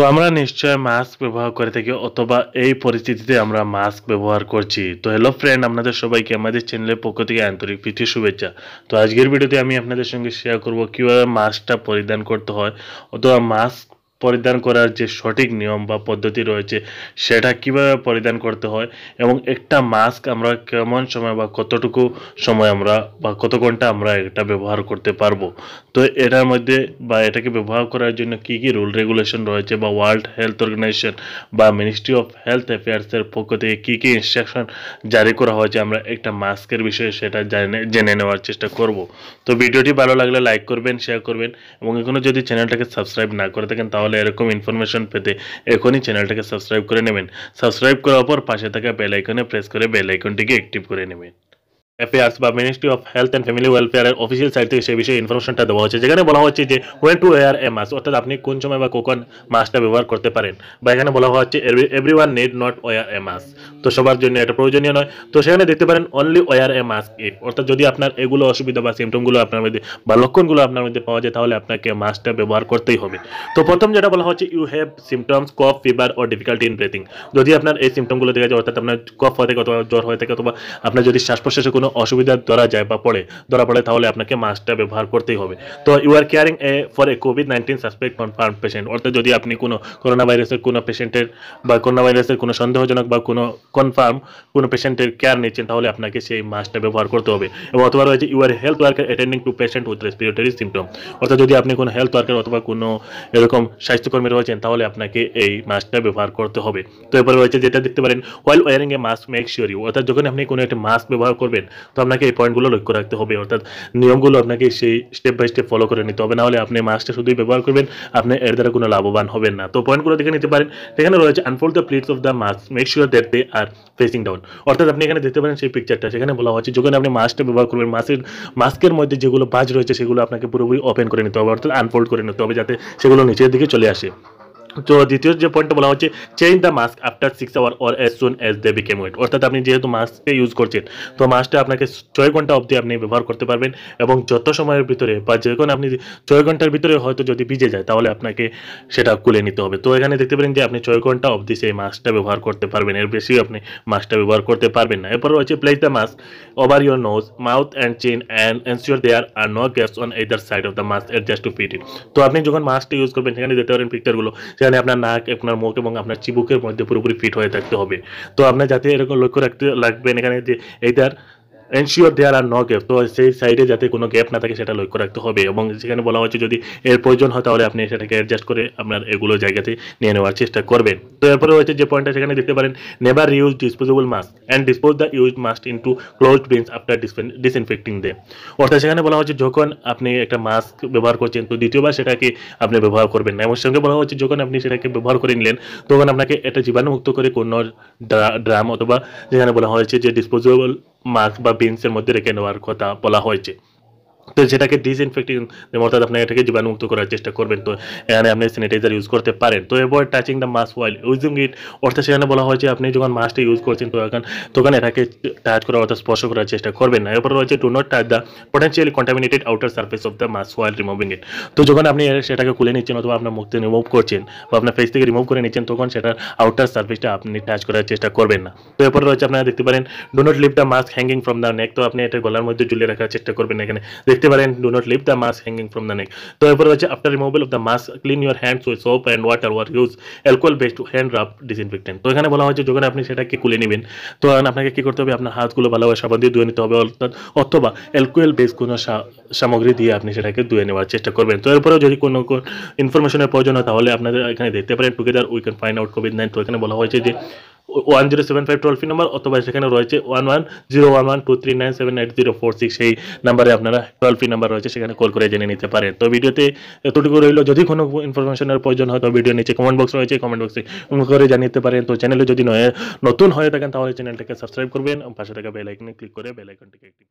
তো আমরা নিশ্চয় মাস্ক ব্যবহার করে থাকি অথবা এই পরিস্থিতিতে আমরা মাস্ক ব্যবহার করছি তো হ্যালো ফ্রেন্ড আপনাদের সবাইকে আমাদের চ্যানেলের পক্ষ থেকে আন্তরিক প্রীতি শুভেচ্ছা তো আজকের ভিডিওতে আমি আপনাদের সঙ্গে শেয়ার করব কীভাবে মাস্কটা পরিধান করতে হয় অথবা মাস্ক পরিধান করার যে সঠিক নিয়ম বা পদ্ধতি রয়েছে সেটা কিভাবে পরিধান করতে হয় এবং একটা মাস্ক আমরা কেমন সময় বা কতটুকু সময় আমরা বা কত ঘন্টা আমরা এটা ব্যবহার করতে পারবো তো এটার মধ্যে বা এটাকে ব্যবহার করার জন্য কি কি রুল রেগুলেশন রয়েছে বা ওয়ার্ল্ড হেলথ অর্গানাইজেশন বা মিনিস্ট্রি অফ হেলথ অ্যাফেয়ার্সের পক্ষ থেকে কি কি ইনস্ট্রাকশন জারি করা হয়েছে আমরা একটা মাস্কের বিষয়ে সেটা জেনে নেওয়ার চেষ্টা করব তো ভিডিওটি ভালো লাগলে লাইক করবেন শেয়ার করবেন এবং এখনও যদি চ্যানেলটাকে সাবস্ক্রাইব না করে থাকেন তাহলে তাহলে এরকম ইনফরমেশন পেতে এখনই চ্যানেলটাকে সাবস্ক্রাইব করে নেবেন সাবস্ক্রাইব করার পর পাশে থাকা বেলাইকনে প্রেস করে বেলাইকনটিকে অ্যাক্টিভ করে নেবেন অ্যাফেয়ার্স বা ministry of health and family ওয়েলফেয়ারের অফিসিয়াল সাইট থেকে সেই বিষয়ে ইনফরমেশনটা দেওয়া হচ্ছে যেখানে বলা হচ্ছে যে when to wear a mask অর্থাৎ আপনি কোন সময় বা কখন মাস্কটা ব্যবহার করতে পারেন বা এখানে বলা হচ্ছে everyone need not wear a mask তো সবার জন্য এটা প্রয়োজনীয় নয় তো সেখানে দেখতে পারেন only wear a mask if অর্থাৎ যদি আপনার এগুলো অসুবিধা বা সিমটমগুলো আপনার মধ্যে বা লক্ষণগুলো আপনার মধ্যে পাওয়া যায় তাহলে আপনাকে মাস্কটা ব্যবহার করতেই হবে তো প্রথম যেটা বলা হচ্ছে you have symptoms cough fever ও ডিফিকাল্টি ইন ব্রেথিং যদি আপনার এই সিমটমগুলো দেখা যায় অর্থাৎ আপনার কফ হয়ে থাকে অথবা জ্বর হয়ে থাকে অথবা আপনার যদি শ্বাস প্রশ্বাসে কোনো কোনো অসুবিধা ধরা যায় বা পড়ে ধরা পড়ে তাহলে আপনাকে মাস্কটা ব্যবহার করতেই হবে তো you are caring a for a covid nineteen suspect confirm patient অর্থাৎ যদি আপনি কোনো করোনা ভাইরাসের কোনো পেশেন্টের বা করোনা ভাইরাসের কোনো সন্দেহজনক বা কোনো কনফার্ম কোনো পেশেন্টের কেয়ার নিচ্ছেন তাহলে আপনাকে সেই মাস্কটা ব্যবহার করতে হবে এবং অথবা রয়েছে you are health worker attending to patient with respiratory symptom অর্থাৎ যদি আপনি কোনো হেলথ ওয়ার্কার অথবা কোনো এরকম স্বাস্থ্যকর্মী রয়েছেন তাহলে আপনাকে এই মাস্কটা ব্যবহার করতে হবে তো এরপরে রয়েছে যেটা দেখতে পারেন while wearing a mask make sure you অর্থাৎ যখন আপনি কোনো একটা মাস্ক ব্যবহার করবেন তো আপনাকে এই পয়েন্টগুলো লক্ষ্য রাখতে হবে অর্থাৎ নিয়মগুলো আপনাকে সেই স্টেপ বাই স্টেপ ফলো করে নিতে হবে না হলে আপনি মাস্কটা শুধুই ব্যবহার করবেন আপনি এর দ্বারা কোনো লাভবান হবেন না তো পয়েন্টগুলো দেখে নিতে পারেন এখানে রয়েছে unfold the pleats of the mask make sure that they are facing down অর্থাৎ আপনি এখানে দেখতে পারেন সেই পিকচারটা সেখানে বলা হচ্ছে যখন আপনি মাস্কটা ব্যবহার করবেন মাস্কের মাস্কের মধ্যে যেগুলো বাজ রয়েছে সেগুলো আপনাকে পুরোপুরি ওপেন করে নিতে হবে অর্থাৎ আনফোল্ড করে নিতে হবে যাতে সেগুলো নিচের দিকে চলে আসে তো দ্বিতীয় যে পয়েন্টটা বলা হচ্ছে change the mask after six hour or as soon as they became wet অর্থাৎ আপনি যেহেতু মাস্কটা ইউজ করছেন তো মাস্কটা আপনাকে ছয় ঘন্টা অবধি আপনি ব্যবহার করতে পারবেন এবং যত সময়ের ভিতরে বা যে কোনো আপনি ছয় ঘন্টার ভিতরে হয়তো যদি ভিজে যায় তাহলে আপনাকে সেটা খুলে নিতে হবে তো এখানে দেখতে পারেন যে আপনি ছয় ঘন্টা অবধি সেই মাস্কটা ব্যবহার করতে পারবেন এর বেশি আপনি মাস্কটা ব্যবহার করতে পারবেন না এরপর রয়েছে place the mask over your nose mouth and chin and ensure there are no gaps on either side of the mask adjust to fit it তো আপনি যখন মাস্কটা ইউজ করবেন সেখানে দেখতে পারেন পিকচারগুলো এখানে আপনার নাক আপনার মুখ এবং আপনার চিবুকের মধ্যে পুরোপুরি ফিট হয়ে থাকতে হবে তো আপনার যাতে এরকম লক্ষ্য রাখতে লাগবেন এখানে যে এইটার ensure there are no gap তো সেই সাইডে যাতে কোনো গ্যাপ না থাকে সেটা লক্ষ্য রাখতে হবে এবং সেখানে বলা হচ্ছে যদি এর প্রয়োজন হয় তাহলে আপনি সেটাকে অ্যাডজাস্ট করে আপনার এগুলো জায়গাতে নিয়ে নেওয়ার চেষ্টা করবেন তো এরপরে হচ্ছে যে পয়েন্টটা সেখানে দেখতে পারেন never use disposable mask and dispose the use mask into close bins after disinfecting they অর্থাৎ সেখানে বলা হচ্ছে যখন আপনি একটা মাস্ক ব্যবহার করছেন তো দ্বিতীয়বার সেটাকে আপনি ব্যবহার করবেন না এবং সঙ্গে বলা হচ্ছে যখন আপনি সেটাকে ব্যবহার করে নিলেন তখন আপনাকে এটা জীবাণুমুক্ত করে কোনো ড্রাম অথবা যেখানে বলা হয়েছে যে ডিসপোজেবল মাস্ক বা বিনসের মধ্যে রেখে নেওয়ার কথা বলা হয়েছে তো সেটাকে ডিসইনফেক্টিং অর্থাৎ আপনি এটাকে জীবাণুমুক্ত করার চেষ্টা করবেন তো এখানে আপনি স্যানিটাইজার ইউজ করতে পারেন তো এবার touching the mask while using it অর্থাৎ সেখানে বলা হয় যে আপনি যখন মাস্কটা ইউজ করছেন তো এখন তখন এটাকে টাচ করা অর্থাৎ স্পর্শ করার চেষ্টা করবেন না এরপর রয়েছে do not touch the potentially contaminated outer surface of the mask while removing it তো যখন আপনি সেটাকে খুলে নিচ্ছেন অথবা আপনার মুখ থেকে রিমুভ করছেন বা আপনার ফেস থেকে রিমুভ করে নিচ্ছেন তখন সেটার আউটার সার্ফেসটা আপনি টাচ করার চেষ্টা করবেন না তো এরপর রয়েছে আপনারা দেখতে পারেন do not leave the mask hanging from the neck তো আপনি এটা গলার মধ্যে ঝুলিয়ে রাখার চেষ্টা করবেন এখানে দেখতে পারেন do not leave the mask hanging from the neck তো এরপরে হচ্ছে after removal of the mask clean your hands with soap and water or use alcohol based hand rub disinfectant তো এখানে বলা হচ্ছে যখন আপনি সেটাকে কুলে নেবেন তো আপনাকে কী করতে হবে আপনার হাতগুলো ভালোভাবে সাবান দিয়ে ধুয়ে নিতে হবে অর্থাৎ অথবা অ্যালকোহল বেস কোনো সামগ্রী দিয়ে আপনি সেটাকে ধুয়ে নেওয়ার চেষ্টা করবেন তো এরপরেও যদি কোনো ইনফরমেশনের প্রয়োজন হয় তাহলে আপনাদের এখানে দেখতে পারেন together we can find out covid nine তো এখানে বলা হয়েছে যে one zero seven five free number অথবা সেখানে রয়েছে one one zero one one two three nine seven eight zero four six সেই নাম্বারে আপনারা ফ্রি নাম্বার রয়েছে সেখানে কল করে জেনে নিতে পারেন তো ভিডিওতে এতটুকু রইল যদি কোনো ইনফরমেশনের প্রয়োজন হয় তো ভিডিও নিচে কমেন্ট বক্স রয়েছে কমেন্ট বক্সে করে নিতে পারেন তো চ্যানেলে যদি নয় নতুন হয়ে থাকেন তাহলে চ্যানেলটাকে সাবস্ক্রাইব করবেন পাশে থাকা বেলাইকনে ক্লিক করে বেলাইকনটিকে আইকনটিকে